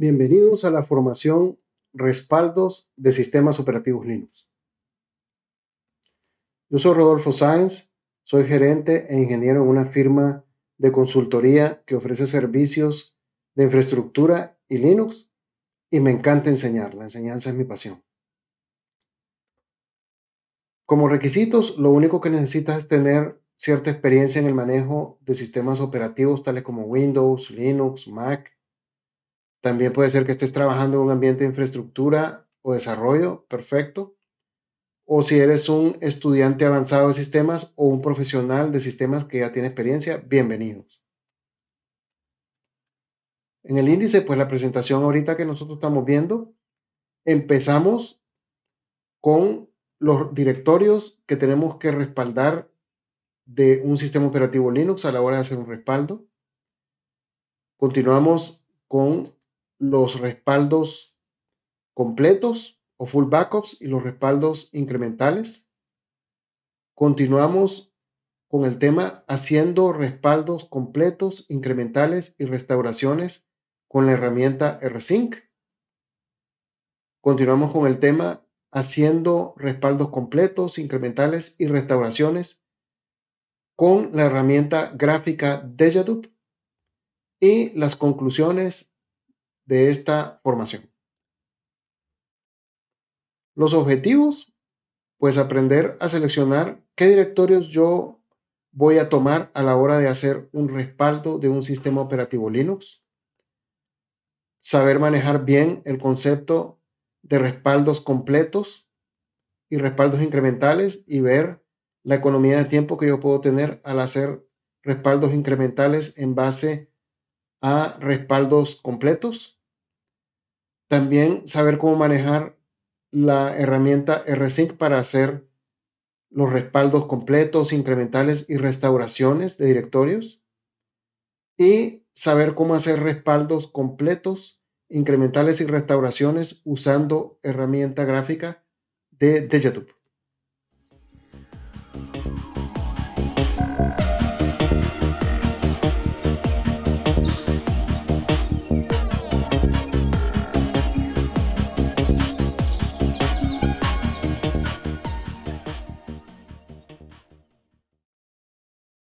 Bienvenidos a la formación Respaldos de Sistemas Operativos Linux. Yo soy Rodolfo Sáenz, soy gerente e ingeniero en una firma de consultoría que ofrece servicios de infraestructura y Linux y me encanta enseñar, la enseñanza es mi pasión. Como requisitos, lo único que necesitas es tener cierta experiencia en el manejo de sistemas operativos tales como Windows, Linux, Mac, también puede ser que estés trabajando en un ambiente de infraestructura o desarrollo, perfecto. O si eres un estudiante avanzado de sistemas o un profesional de sistemas que ya tiene experiencia, bienvenidos. En el índice, pues la presentación ahorita que nosotros estamos viendo, empezamos con los directorios que tenemos que respaldar de un sistema operativo Linux a la hora de hacer un respaldo. Continuamos con los respaldos completos o full backups y los respaldos incrementales. Continuamos con el tema haciendo respaldos completos, incrementales y restauraciones con la herramienta RSync. Continuamos con el tema haciendo respaldos completos, incrementales y restauraciones con la herramienta gráfica de Dejadup y las conclusiones de esta formación. Los objetivos, pues aprender a seleccionar qué directorios yo voy a tomar a la hora de hacer un respaldo de un sistema operativo Linux. Saber manejar bien el concepto de respaldos completos y respaldos incrementales y ver la economía de tiempo que yo puedo tener al hacer respaldos incrementales en base a respaldos completos también saber cómo manejar la herramienta RSync para hacer los respaldos completos, incrementales y restauraciones de directorios. Y saber cómo hacer respaldos completos, incrementales y restauraciones usando herramienta gráfica de youtube